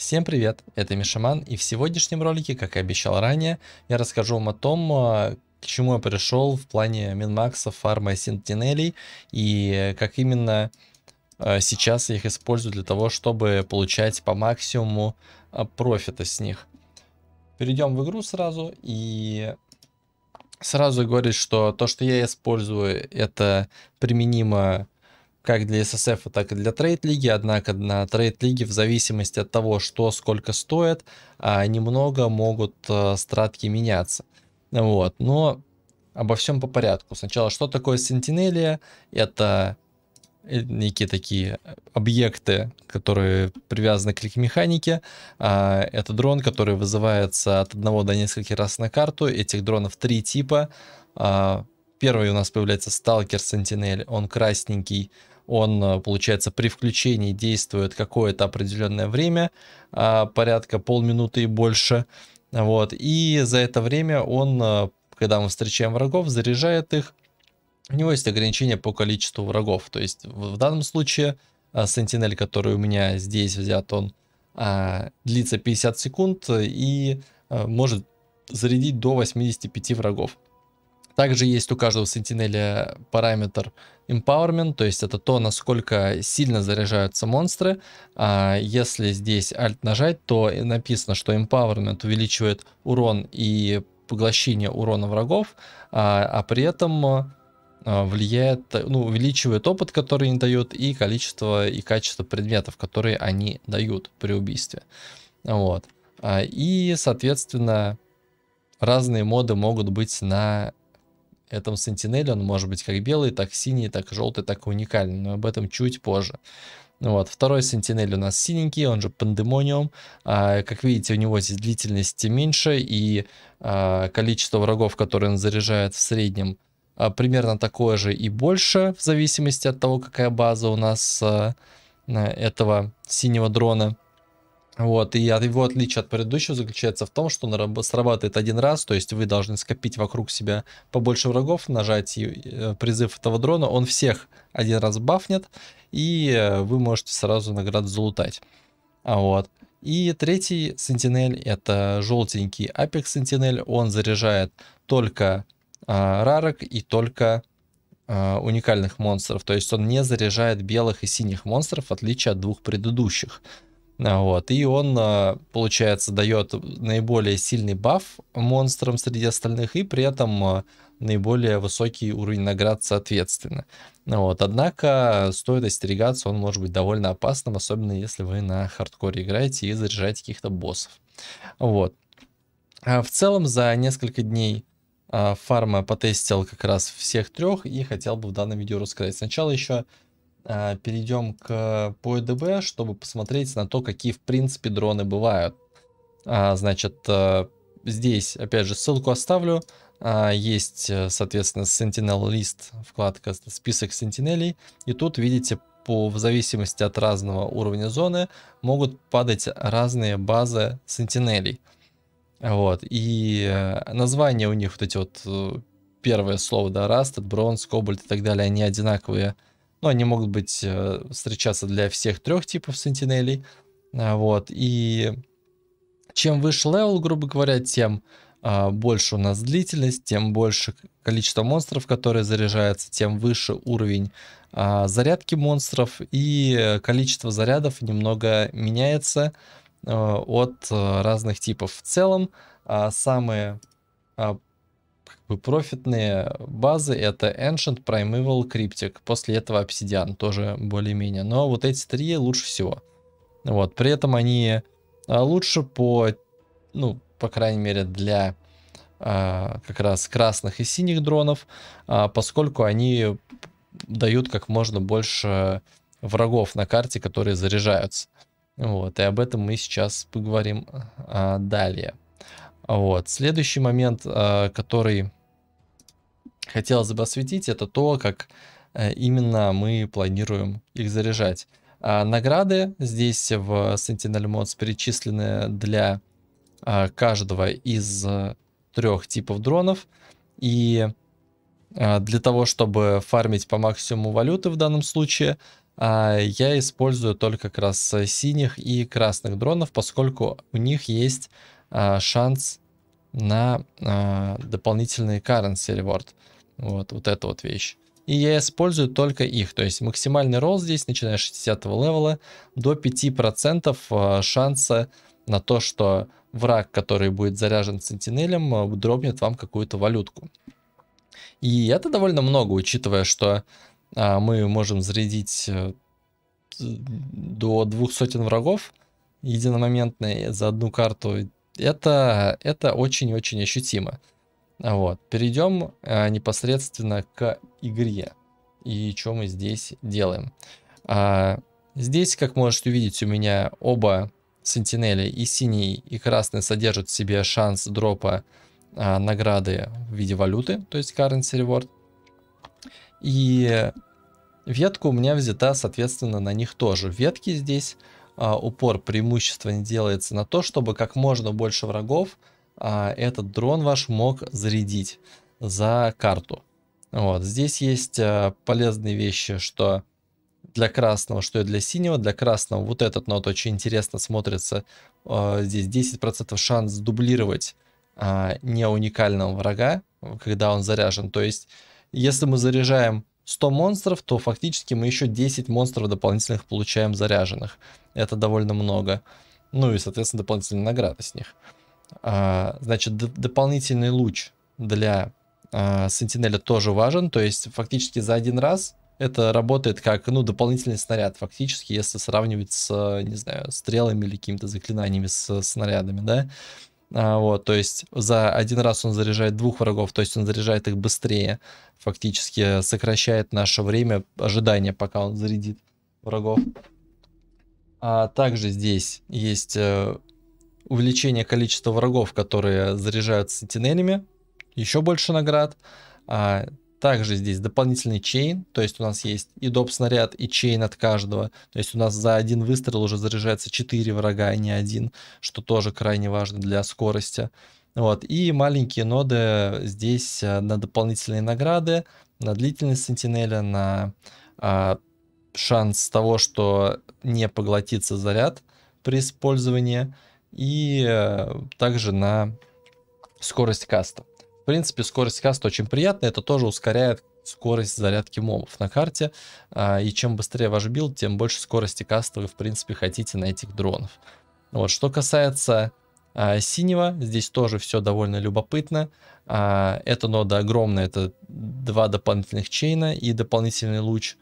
Всем привет, это Мишаман, и в сегодняшнем ролике, как и обещал ранее, я расскажу вам о том, а, к чему я пришел в плане минмаксов, фарма и сентинелей, и как именно а, сейчас я их использую для того, чтобы получать по максимуму а, профита с них. Перейдем в игру сразу, и сразу говорит, что то, что я использую, это применимо как для SSF, так и для трейд-лиги. Однако на трейд-лиге в зависимости от того, что сколько стоит, а, немного могут э, стратки меняться. Вот. Но обо всем по порядку. Сначала, что такое сентинелия? Это э, некие такие э, объекты, которые привязаны к механике. А, это дрон, который вызывается от одного до нескольких раз на карту. Этих дронов три типа. А, первый у нас появляется Сталкер Сентинель. Он красненький, он, э, получается, при включении действует какое-то определенное время, а, порядка полминуты и больше. Вот. И за это время он, э, когда мы встречаем врагов, заряжает их. У него есть ограничение по количеству врагов. То есть в данном случае сентинель, э, который у меня здесь взят, он а, длится 50 секунд и может зарядить до 85 врагов. Также есть у каждого сентинеля параметр empowerment, то есть это то, насколько сильно заряжаются монстры. А если здесь Alt нажать, то написано, что empowerment увеличивает урон и поглощение урона врагов, а, а при этом а, влияет, ну, увеличивает опыт, который они дают, и количество и качество предметов, которые они дают при убийстве. Вот. А, и, соответственно, разные моды могут быть на этом Sentinel, он может быть как белый, так синий, так желтый, так уникальный, но об этом чуть позже. Вот, второй сентинель у нас синенький, он же пандемониум. А, как видите, у него здесь длительности меньше, и а, количество врагов, которые он заряжает в среднем, а, примерно такое же и больше, в зависимости от того, какая база у нас а, этого синего дрона. Вот, и его отличие от предыдущего заключается в том, что он срабатывает один раз, то есть вы должны скопить вокруг себя побольше врагов, нажать э, призыв этого дрона, он всех один раз бафнет, и э, вы можете сразу награду залутать. А вот. И третий сентинель, это желтенький Apex сентинель, он заряжает только а, рарок и только а, уникальных монстров, то есть он не заряжает белых и синих монстров, в отличие от двух предыдущих. А, вот. И он, а, получается, дает наиболее сильный баф монстрам среди остальных, и при этом а, наиболее высокий уровень наград соответственно. Вот. Однако стоит остерегаться, он может быть довольно опасным, особенно если вы на хардкоре играете и заряжаете каких-то боссов. Вот. А в целом за несколько дней фарма потестил как раз всех трех и хотел бы в данном видео рассказать. Сначала еще Э, перейдем к PoeDB, чтобы посмотреть на то, какие в принципе дроны бывают. А, значит, э, здесь, опять же, ссылку оставлю. А, есть, э, соответственно, Sentinel лист, вкладка список сентинелей. И тут видите по, в зависимости от разного уровня зоны могут падать разные базы сентинелей. Вот, и э, названия у них вот эти вот первое слово, да, Rust, Bronze, Cobalt и так далее, они одинаковые но ну, они могут быть э, встречаться для всех трех типов сентинелей. А, вот. И чем выше левел, грубо говоря, тем а, больше у нас длительность, тем больше количество монстров, которые заряжаются, тем выше уровень а, зарядки монстров. И количество зарядов немного меняется э, от э, разных типов. В целом, самые как бы профитные базы это Ancient, Primeval, Cryptic. После этого Obsidian тоже более-менее. Но вот эти три лучше всего. Вот, при этом они а, лучше по, ну, по крайней мере для а, как раз красных и синих дронов, а, поскольку они дают как можно больше врагов на карте, которые заряжаются. Вот, и об этом мы сейчас поговорим а, далее. Вот. Следующий момент, э, который хотелось бы осветить, это то, как э, именно мы планируем их заряжать. А, награды здесь в Sentinel Mods перечислены для а, каждого из э, трех типов дронов. И а, для того, чтобы фармить по максимуму валюты в данном случае, я использую только как раз синих и красных дронов, поскольку у них есть Э, шанс на а, дополнительный currency reward. Вот, вот эта вот вещь. И я использую только их. То есть максимальный ролл здесь, начиная с 60 левела, до 5% э, шанса на то, что враг, который будет заряжен сентинелем, дропнет вам какую-то валютку. И это довольно много, учитывая, что а, мы можем зарядить до двух сотен врагов единомоментно за одну карту это, это очень-очень ощутимо. Вот. Перейдем а, непосредственно к игре. И что мы здесь делаем. А, здесь, как можете увидеть, у меня оба сентинели и синий, и красный содержат в себе шанс дропа а, награды в виде валюты, то есть currency reward. И ветка у меня взята, соответственно, на них тоже. Ветки здесь а, упор преимущества не делается на то, чтобы как можно больше врагов а, этот дрон ваш мог зарядить за карту. Вот. Здесь есть а, полезные вещи, что для красного, что и для синего. Для красного вот этот нот очень интересно смотрится. А, здесь 10% шанс дублировать а, не уникального врага, когда он заряжен. То есть, если мы заряжаем 100 монстров, то фактически мы еще 10 монстров дополнительных получаем заряженных. Это довольно много. Ну и, соответственно, дополнительные награды с них. А, значит, дополнительный луч для а, Сентинеля тоже важен. То есть, фактически за один раз это работает как ну, дополнительный снаряд, фактически, если сравнивать с, не знаю, стрелами или какими-то заклинаниями с снарядами, да. А, вот, то есть за один раз он заряжает двух врагов, то есть он заряжает их быстрее, фактически сокращает наше время ожидания, пока он зарядит врагов. А также здесь есть э, увеличение количества врагов, которые заряжают сентинелями, еще больше наград. А также здесь дополнительный чейн, то есть у нас есть и доп снаряд, и чейн от каждого. То есть у нас за один выстрел уже заряжается 4 врага, а не один, что тоже крайне важно для скорости. Вот. И маленькие ноды здесь э, на дополнительные награды, на длительность сентинеля, на а, шанс того, что не поглотится заряд при использовании, и а, также на скорость каста принципе, скорость каста очень приятная. Это тоже ускоряет скорость зарядки мобов на карте. А, и чем быстрее ваш билд, тем больше скорости каста вы, в принципе, хотите на этих дронов. Вот, что касается а, синего, здесь тоже все довольно любопытно. А, эта нода огромная, это два дополнительных чейна и дополнительный луч.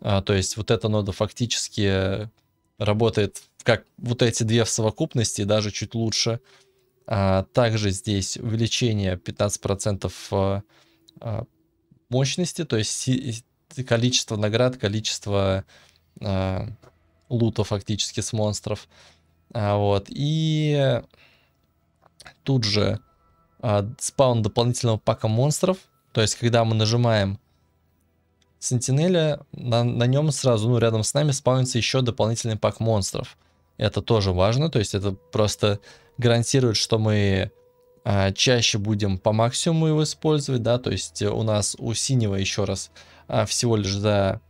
А, то есть вот эта нода фактически э, работает как вот эти две в совокупности, даже чуть лучше. А, также здесь увеличение 15% э, а, мощности, то есть количество наград, количество а, лута фактически с монстров. вот. И тут же спаун дополнительного пака монстров. То есть, когда мы нажимаем Сентинеля, на, на нем сразу, ну, рядом с нами спаунится еще дополнительный пак монстров. Это тоже важно, то есть это просто гарантирует, что мы а, чаще будем по максимуму его использовать, да, то есть э, у нас у синего еще раз а, всего лишь за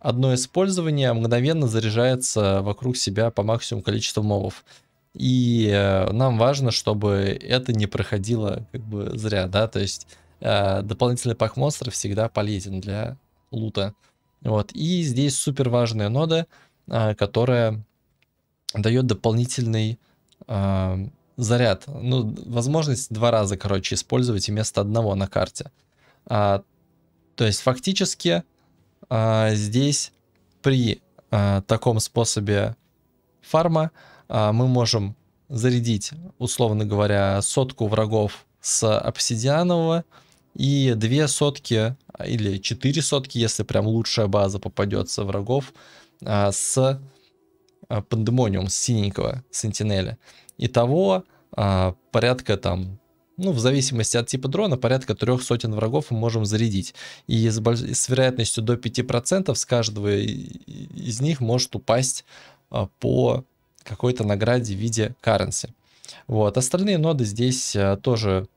одно использование мгновенно заряжается вокруг себя по максимуму количество мобов. И э, нам важно, чтобы это не проходило как бы зря, да, то есть э, дополнительный пак монстра всегда полезен для лута. Вот, и здесь супер важная нода, а, которая дает дополнительный э, заряд, ну, возможность два раза, короче, использовать вместо одного на карте. А, то есть фактически а, здесь при а, таком способе фарма а, мы можем зарядить, условно говоря, сотку врагов с обсидианового и две сотки а, или четыре сотки, если прям лучшая база попадется врагов а, с а, пандемониум с синенького сентинеля. Итого а, порядка там, ну, в зависимости от типа дрона, порядка трех сотен врагов мы можем зарядить. И с, с вероятностью до 5% с каждого из них может упасть а, по какой-то награде в виде currency. Вот. Остальные ноды здесь а, тоже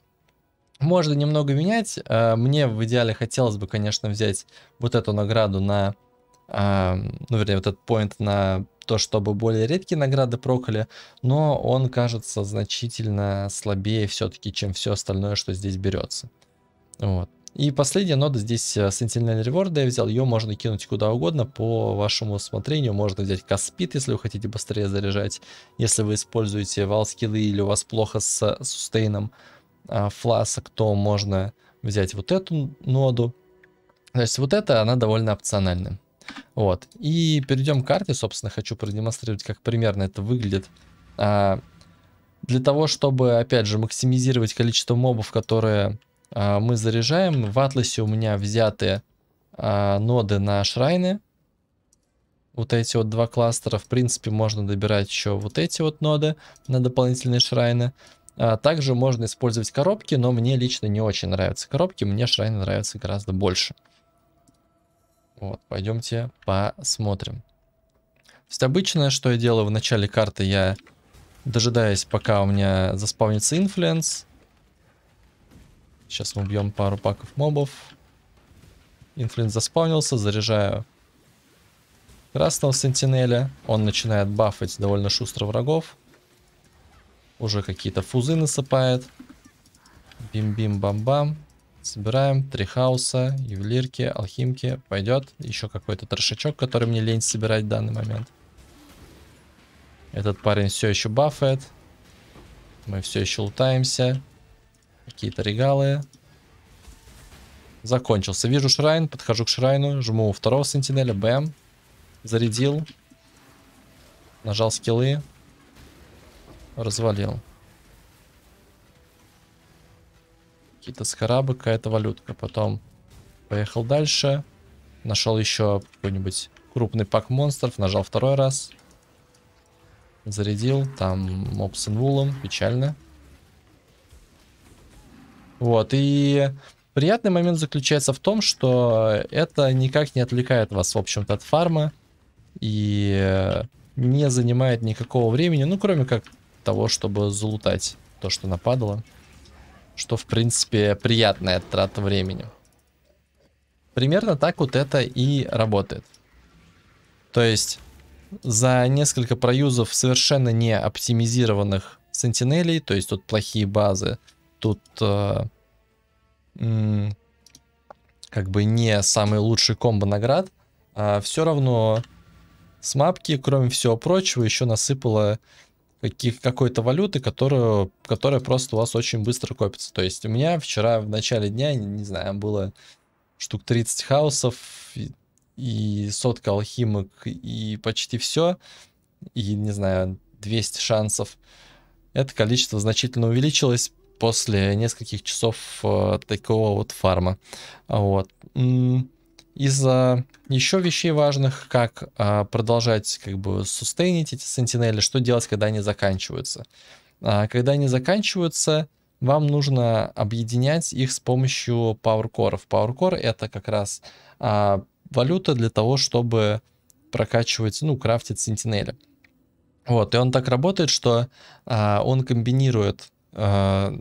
можно немного менять. А, мне в идеале хотелось бы, конечно, взять вот эту награду на... А, ну, вернее, вот этот поинт на то, чтобы более редкие награды проколи, но он кажется значительно слабее все-таки, чем все остальное, что здесь берется. Вот. И последняя нода здесь э, Sentinel Reward я взял, ее можно кинуть куда угодно по вашему усмотрению. Можно взять Каспит, если вы хотите быстрее заряжать, если вы используете вал валскиллы или у вас плохо с э, сустейном а, э, фласок, то можно взять вот эту ноду. То есть вот эта она довольно опциональная. Вот. И перейдем к карте, собственно, хочу продемонстрировать, как примерно это выглядит. А, для того, чтобы, опять же, максимизировать количество мобов, которые а, мы заряжаем, в атласе у меня взяты а, ноды на шрайны. Вот эти вот два кластера, в принципе, можно добирать еще вот эти вот ноды на дополнительные шрайны. А, также можно использовать коробки, но мне лично не очень нравятся коробки, мне шрайны нравятся гораздо больше. Вот, пойдемте посмотрим. То есть обычно, что я делаю в начале карты, я дожидаюсь, пока у меня заспавнится инфлюенс. Сейчас мы убьем пару паков мобов. Инфлюенс заспавнился, заряжаю красного сентинеля. Он начинает бафать довольно шустро врагов. Уже какие-то фузы насыпает. Бим-бим-бам-бам. Собираем три хауса, ювелирки, алхимки. Пойдет еще какой-то трошачок, который мне лень собирать в данный момент. Этот парень все еще бафает. Мы все еще лутаемся. Какие-то регалы. Закончился. Вижу шрайн, подхожу к шрайну, жму второго сентинеля, бэм. Зарядил. Нажал скиллы. Развалил. какие-то схарабы, какая-то валютка. Потом поехал дальше. Нашел еще какой-нибудь крупный пак монстров. Нажал второй раз. Зарядил. Там моб с инвулом. Печально. Вот. И приятный момент заключается в том, что это никак не отвлекает вас, в общем-то, от фарма. И не занимает никакого времени. Ну, кроме как того, чтобы залутать то, что нападало. Что, в принципе, приятная трата времени. Примерно так вот это и работает. То есть за несколько проюзов совершенно не оптимизированных сентинелей, то есть тут плохие базы, тут э, как бы не самый лучший комбо наград, а все равно с мапки, кроме всего прочего, еще насыпала каких, какой-то валюты, которую, которая просто у вас очень быстро копится. То есть у меня вчера в начале дня, не, знаю, было штук 30 хаосов, и, сотка алхимок, и почти все, и, не знаю, 200 шансов. Это количество значительно увеличилось после нескольких часов э, такого вот фарма. Вот. М из еще вещей важных, как а, продолжать как бы сустейнить эти сентинели, что делать, когда они заканчиваются. А, когда они заканчиваются, вам нужно объединять их с помощью PowerCore. PowerCore это как раз а, валюта для того, чтобы прокачивать, ну, крафтить сентинели. Вот, и он так работает, что а, он комбинирует а,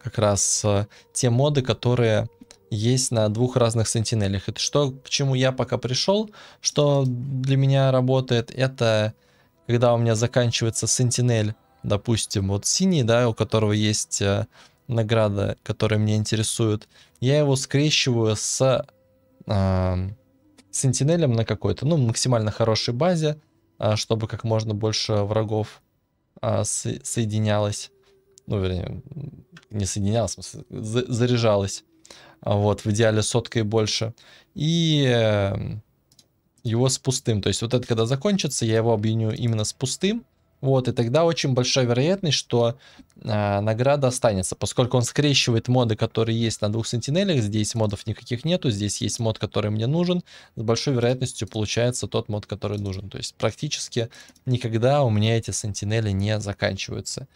как раз а, те моды, которые есть на двух разных сентинелях. Это что, к чему я пока пришел, что для меня работает, это когда у меня заканчивается сентинель, допустим, вот синий, да, у которого есть э, награда, которая меня интересует, я его скрещиваю с э, сентинелем на какой-то, ну, максимально хорошей базе, э, чтобы как можно больше врагов э, со соединялось, ну, вернее, не соединялось, заряжалось. А, вот, в идеале сотка и больше, и э, его с пустым. То есть вот это когда закончится, я его объединю именно с пустым, вот, и тогда очень большая вероятность, что э, награда останется, поскольку он скрещивает моды, которые есть на двух сентинелях, здесь модов никаких нету, здесь есть мод, который мне нужен, с большой вероятностью получается тот мод, который нужен. То есть практически никогда у меня эти сентинели не заканчиваются.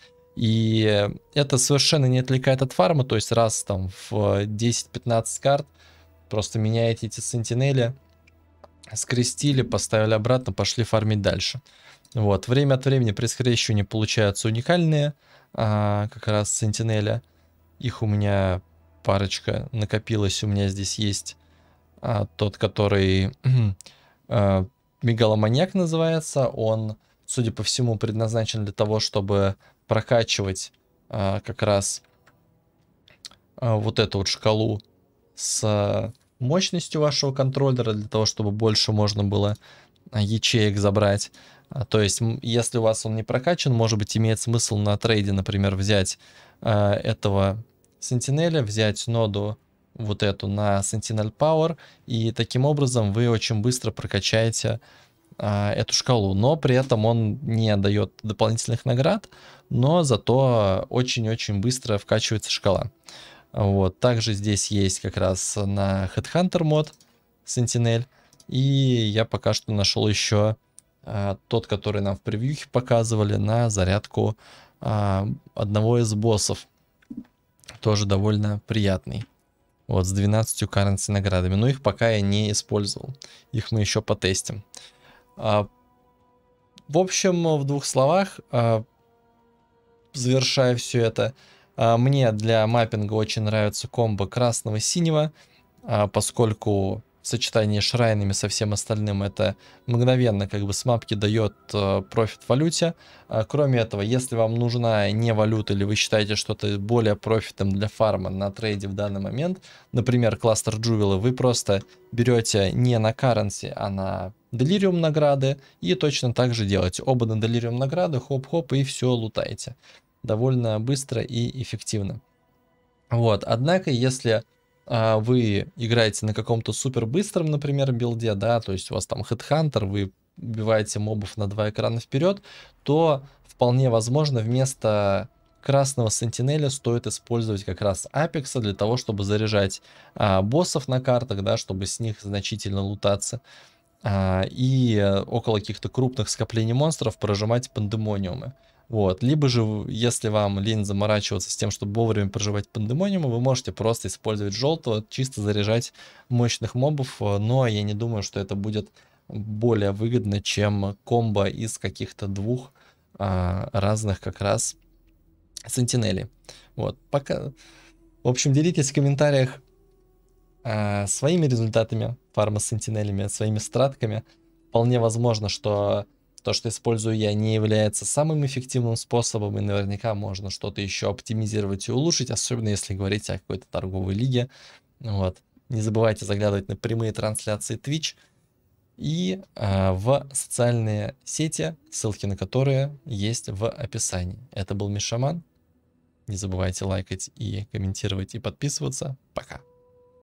И это совершенно не отвлекает от фарма, то есть раз там в 10-15 э, карт просто меняете эти сентинели, скрестили, поставили обратно, пошли фармить дальше. Вот, время от времени при скрещивании получаются уникальные, а, как раз сентинеля. Их у меня парочка накопилась, у меня здесь есть а, тот, который а, мегаломаньяк называется, он, судя по всему, предназначен для того, чтобы прокачивать а, как раз а, вот эту вот шкалу с мощностью вашего контроллера для того, чтобы больше можно было ячеек забрать. А, то есть, если у вас он не прокачан, может быть, имеет смысл на трейде, например, взять э, этого сентинеля, взять ноду вот эту на Sentinel Power, и таким образом вы очень быстро прокачаете э, эту шкалу. Но при этом он не дает дополнительных наград, но зато очень-очень быстро вкачивается шкала. Вот, также здесь есть как раз на Headhunter мод Sentinel, и я пока что нашел еще а, тот, который нам в превьюхе показывали на зарядку а, одного из боссов. Тоже довольно приятный. Вот, с 12 currency наградами. Но их пока я не использовал. Их мы еще потестим. А, в общем, в двух словах, а, завершая все это. А, мне для маппинга очень нравится комбо красного-синего, а, поскольку в сочетании с шрайнами со всем остальным это мгновенно как бы с мапки дает э, профит валюте. А, кроме этого, если вам нужна не валюта или вы считаете что-то более профитом для фарма на трейде в данный момент, например, кластер джувелы, вы просто берете не на currency, а на Делириум награды и точно так же делаете. Оба на Делириум награды, хоп-хоп и все лутаете. Довольно быстро и эффективно. Вот, однако, если а, вы играете на каком-то супер быстром, например, билде, да, то есть у вас там хедхантер, вы убиваете мобов на два экрана вперед, то вполне возможно вместо красного сентинеля стоит использовать как раз апекса для того, чтобы заряжать а, боссов на картах, да, чтобы с них значительно лутаться. А, и около каких-то крупных скоплений монстров прожимать пандемониумы. Вот. Либо же, если вам лень заморачиваться с тем, чтобы вовремя проживать пандемониума, вы можете просто использовать желтого, чисто заряжать мощных мобов, э, но я не думаю, что это будет более выгодно, чем комбо из каких-то двух а, разных как раз сентинелей. Вот, пока... В общем, делитесь в комментариях а, своими результатами фарма с сентинелями, своими стратками. Вполне возможно, что то, что использую я, не является самым эффективным способом, и наверняка можно что-то еще оптимизировать и улучшить, особенно если говорить о какой-то торговой лиге. Вот. Не забывайте заглядывать на прямые трансляции Twitch и э, в социальные сети, ссылки на которые есть в описании. Это был Мишаман. Не забывайте лайкать и комментировать и подписываться. Пока.